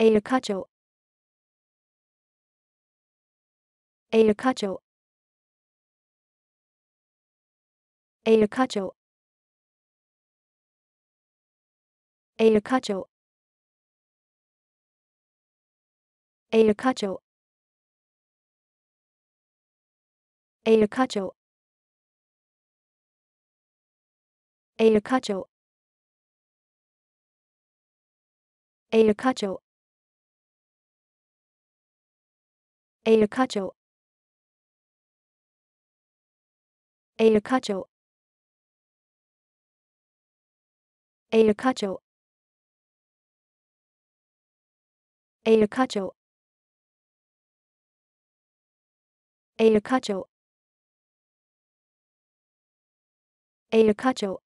Ayacucho. Ayacucho. Ayacucho. Ayacucho. Ayacucho. Ayacucho. Ayacucho. Ayacucho. Ayacucho. Ayacucho. Ayacucho. Ayacucho. Ayacucho. Ayacucho.